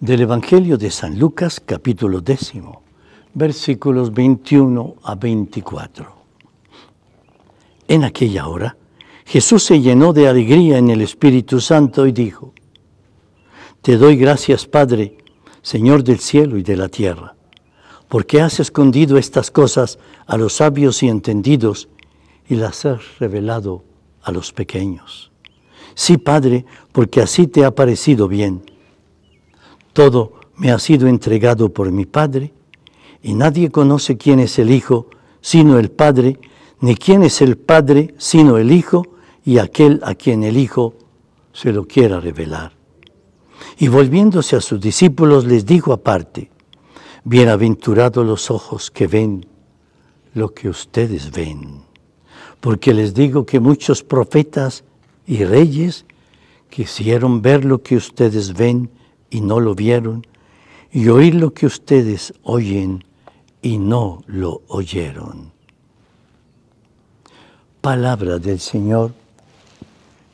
Del Evangelio de San Lucas capítulo décimo, versículos 21 a 24. En aquella hora Jesús se llenó de alegría en el Espíritu Santo y dijo, Te doy gracias Padre, Señor del cielo y de la tierra, porque has escondido estas cosas a los sabios y entendidos y las has revelado a los pequeños. Sí Padre, porque así te ha parecido bien. Todo me ha sido entregado por mi Padre, y nadie conoce quién es el Hijo sino el Padre, ni quién es el Padre sino el Hijo y aquel a quien el Hijo se lo quiera revelar. Y volviéndose a sus discípulos les dijo aparte, bienaventurados los ojos que ven lo que ustedes ven, porque les digo que muchos profetas y reyes quisieron ver lo que ustedes ven y no lo vieron, y oír lo que ustedes oyen y no lo oyeron. Palabra del Señor,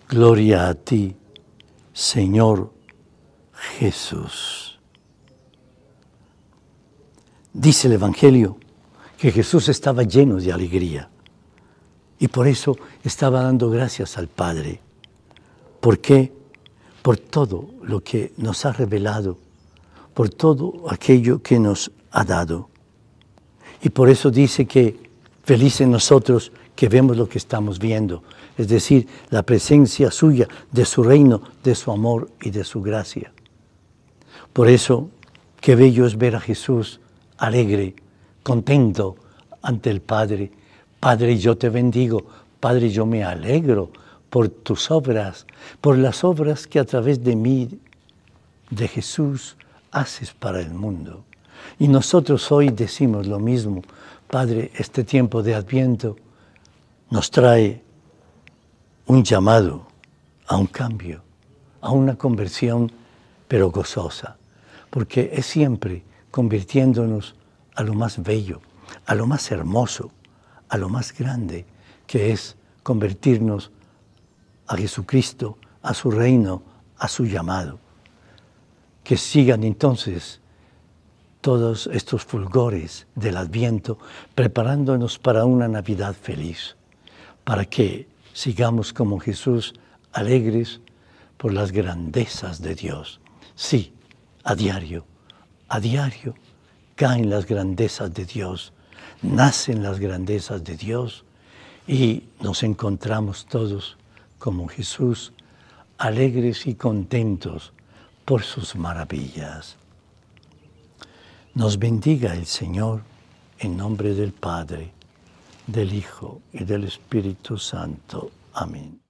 gloria a ti, Señor Jesús. Dice el Evangelio que Jesús estaba lleno de alegría y por eso estaba dando gracias al Padre. ¿Por qué? por todo lo que nos ha revelado, por todo aquello que nos ha dado. Y por eso dice que felices nosotros que vemos lo que estamos viendo, es decir, la presencia suya, de su reino, de su amor y de su gracia. Por eso, qué bello es ver a Jesús alegre, contento ante el Padre. Padre, yo te bendigo. Padre, yo me alegro por tus obras, por las obras que a través de mí, de Jesús, haces para el mundo. Y nosotros hoy decimos lo mismo, Padre, este tiempo de adviento nos trae un llamado a un cambio, a una conversión, pero gozosa, porque es siempre convirtiéndonos a lo más bello, a lo más hermoso, a lo más grande, que es convertirnos a Jesucristo, a su reino, a su llamado. Que sigan entonces todos estos fulgores del adviento, preparándonos para una Navidad feliz, para que sigamos como Jesús alegres por las grandezas de Dios. Sí, a diario, a diario caen las grandezas de Dios, nacen las grandezas de Dios y nos encontramos todos como Jesús, alegres y contentos por sus maravillas. Nos bendiga el Señor en nombre del Padre, del Hijo y del Espíritu Santo. Amén.